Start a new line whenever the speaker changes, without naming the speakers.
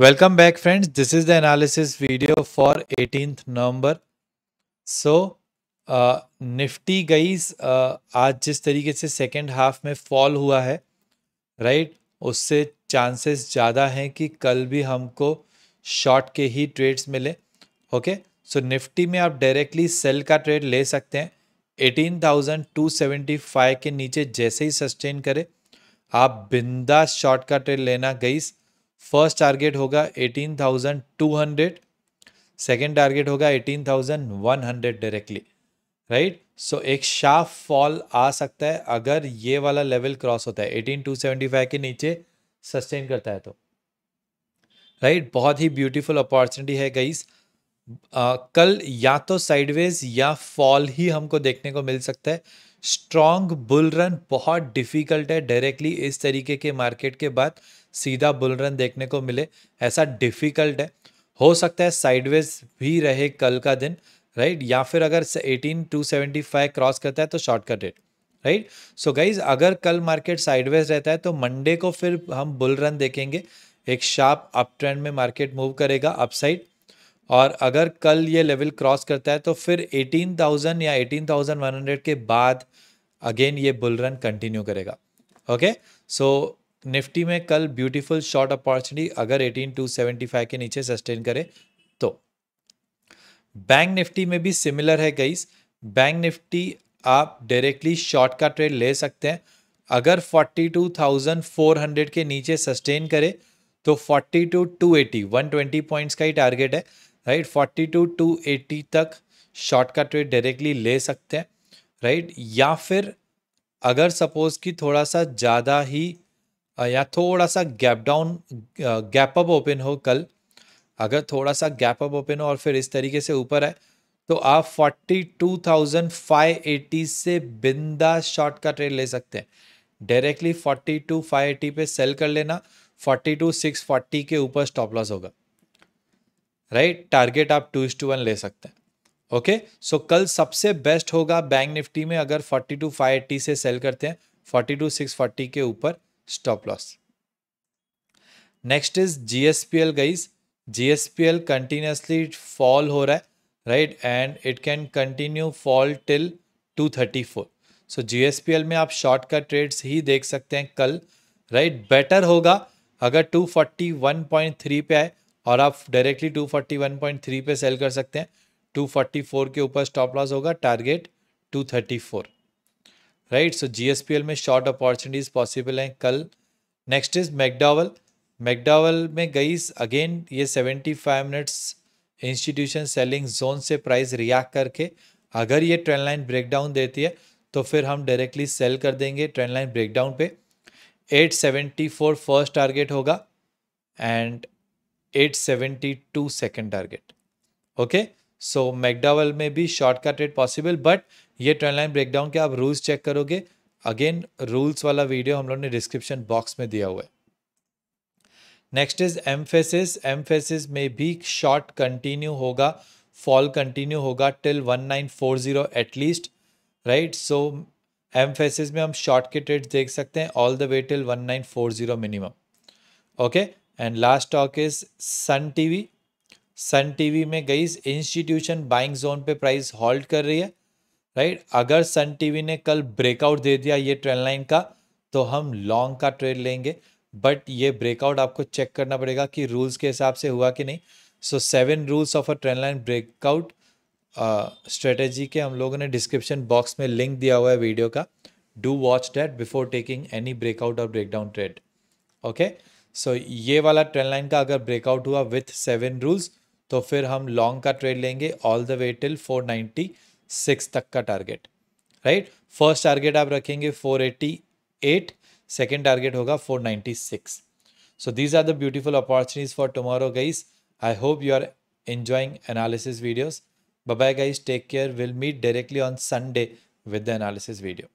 Welcome back friends this is the analysis video for eighteenth November so Nifty guys आज जिस तरीके से second half में फॉल हुआ है राइट right? उससे चांसेस ज़्यादा हैं कि कल भी हमको शॉर्ट के ही ट्रेड्स मिले ओके सो निफ्टी में आप डायरेक्टली सेल का ट्रेड ले सकते हैं eighteen thousand two seventy five के नीचे जैसे ही सस्टेन करें आप बिंदा शॉर्ट का ट्रेड लेना गईज़ फर्स्ट टारगेट होगा 18,200 सेकेंड टारगेट होगा 18,100 डायरेक्टली राइट सो एक शार्प फॉल आ सकता है अगर ये वाला लेवल क्रॉस होता है 18,275 के नीचे सस्टेन करता है तो राइट right? बहुत ही ब्यूटीफुल अपॉर्चुनिटी है गईस आ, कल या तो साइडवेज या फॉल ही हमको देखने को मिल सकता है स्ट्रॉन्ग बुल रन बहुत डिफिकल्ट है डायरेक्टली इस तरीके के मार्केट के बाद सीधा बुल रन देखने को मिले ऐसा डिफिकल्ट है हो सकता है साइडवेज भी रहे कल का दिन राइट या फिर अगर 18275 क्रॉस करता है तो shortcut rate right so guys अगर कल मार्केट साइडवेज रहता है तो मंडे को फिर हम बुल रन देखेंगे एक शार्प अप ट्रेंड में मार्केट मूव करेगा अपसाइड और अगर कल ये लेवल क्रॉस करता है तो फिर 18,000 या 18,100 के बाद अगेन ये बुल रन कंटिन्यू करेगा ओके सो निफ्टी में कल ब्यूटीफुल शॉर्ट अपॉर्चुनिटी अगर 18,275 के नीचे सस्टेन करे तो बैंक निफ्टी में भी सिमिलर है गईस बैंक निफ्टी आप डायरेक्टली शॉर्ट का ट्रेड ले सकते हैं अगर 42,400 के नीचे सस्टेन करे तो 42,280 120 पॉइंट्स का ही टारगेट है right forty two two eighty तक शॉर्ट का ट्रेड डायरेक्टली ले सकते हैं राइट या फिर अगर सपोज कि थोड़ा सा ज़्यादा ही या थोड़ा सा gap down gap up open हो कल अगर थोड़ा सा गैप अप ओपन हो और फिर इस तरीके से ऊपर है तो आप forty two thousand five eighty से बिंदा शॉर्ट का ट्रेड ले सकते हैं directly forty two five eighty पे सेल कर लेना फोर्टी टू सिक्स फोर्टी के ऊपर स्टॉप लॉस होगा राइट टारगेट आप टू इज टू वन ले सकते हैं ओके okay? सो so, कल सबसे बेस्ट होगा बैंक निफ्टी में अगर फोर्टी टू फाइव एट्टी से सेल करते हैं फोर्टी टू सिक्स फोर्टी के ऊपर stop loss next is GSPL guys GSPL continuously fall हो रहा है right and it can continue fall till two thirty four so GSPL में आप शॉर्ट का ट्रेड्स ही देख सकते हैं कल राइट right? बेटर होगा अगर two forty one point three पे आए और आप डायरेक्टली 241.3 पे सेल कर सकते हैं 244 के ऊपर स्टॉप लॉस होगा टारगेट 234 राइट सो जीएसपीएल में शॉर्ट अपॉर्चुनिटीज पॉसिबल हैं कल नेक्स्ट इज मैकडावल मैकडावल में गई अगेन ये 75 मिनट्स इंस्टीट्यूशन सेलिंग जोन से प्राइस रिएक्ट करके अगर ये ट्रेंड लाइन ब्रेकडाउन देती है तो फिर हम डायरेक्टली सेल कर देंगे ट्रेंड लाइन ब्रेकडाउन पे 874 फर्स्ट टारगेट होगा and 872 second target okay so McDowell में भी शॉर्टकट रेट पॉसिबल बट ये ट्रेन लाइन ब्रेकडाउन के आप रूल्स चेक करोगे अगेन रूल्स वाला वीडियो हम लोग ने डिस्क्रिप्शन बॉक्स में दिया हुआ है नेक्स्ट इज एम्फेसिस एम्फेसिस में भी शॉर्ट कंटिन्यू होगा फॉल कंटिन्यू होगा till 1940 at least right so Mphasis में हम शॉर्ट के ट्रेड देख सकते हैं all the way till 1940 minimum okay and last stock is Sun TV Sun TV में गई इंस्टीट्यूशन बाइंग जोन पे प्राइस होल्ड कर रही है राइट right? अगर सन टीवी ने कल ब्रेकआउट दे दिया ये ट्रेंड लाइन का तो हम लॉन्ग का ट्रेड लेंगे बट ये ब्रेकआउट आपको चेक करना पड़ेगा कि रूल्स के हिसाब से हुआ कि नहीं so seven rules of a trend line breakout strategy के हम लोगों ने डिस्क्रिप्शन बॉक्स में लिंक दिया हुआ है वीडियो का do watch that before taking any breakout और breakdown trade okay so so, ये वाला ट्रेंड लाइन का अगर ब्रेकआउट हुआ विथ सेवन रूल्स तो फिर हम लॉन्ग का ट्रेड लेंगे all the way till four ninety six तक का टारगेट राइट फर्स्ट टारगेट आप रखेंगे four eighty eight second target होगा four ninety six so these are the beautiful opportunities for tomorrow guys I hope you are enjoying analysis videos bye guys take care will meet directly on Sunday with the analysis video